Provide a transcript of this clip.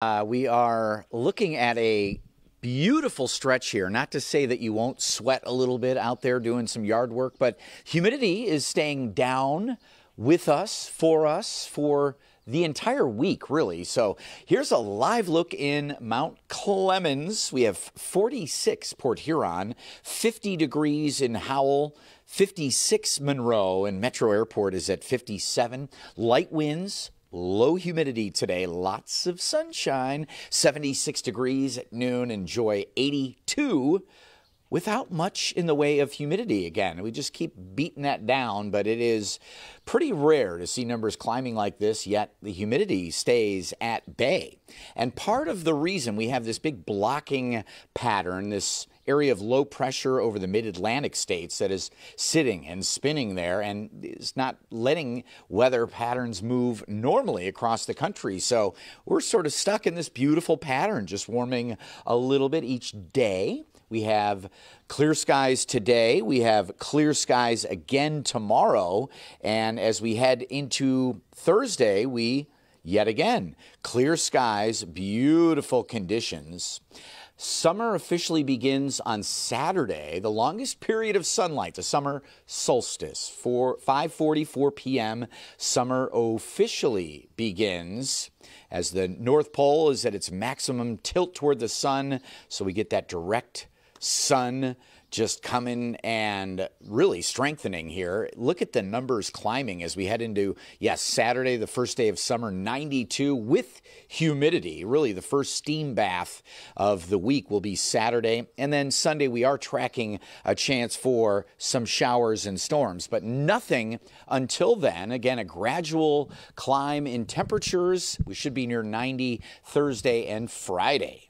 Uh, we are looking at a beautiful stretch here. Not to say that you won't sweat a little bit out there doing some yard work, but humidity is staying down with us, for us, for the entire week, really. So here's a live look in Mount Clemens. We have 46 Port Huron, 50 degrees in Howell, 56 Monroe, and Metro Airport is at 57. Light winds, Low humidity today, lots of sunshine, 76 degrees at noon, enjoy 82 without much in the way of humidity again. We just keep beating that down, but it is pretty rare to see numbers climbing like this, yet the humidity stays at bay. And part of the reason we have this big blocking pattern, this area of low pressure over the mid Atlantic states that is sitting and spinning there and is not letting weather patterns move normally across the country. So we're sort of stuck in this beautiful pattern, just warming a little bit each day. We have clear skies today. We have clear skies again tomorrow. And as we head into Thursday, we Yet again, clear skies, beautiful conditions. Summer officially begins on Saturday, the longest period of sunlight, the summer solstice. for 5.44 p.m., summer officially begins as the North Pole is at its maximum tilt toward the sun, so we get that direct sun just coming and really strengthening here. Look at the numbers climbing as we head into, yes, Saturday, the first day of summer, 92 with humidity. Really, the first steam bath of the week will be Saturday. And then Sunday, we are tracking a chance for some showers and storms, but nothing until then. Again, a gradual climb in temperatures. We should be near 90 Thursday and Friday.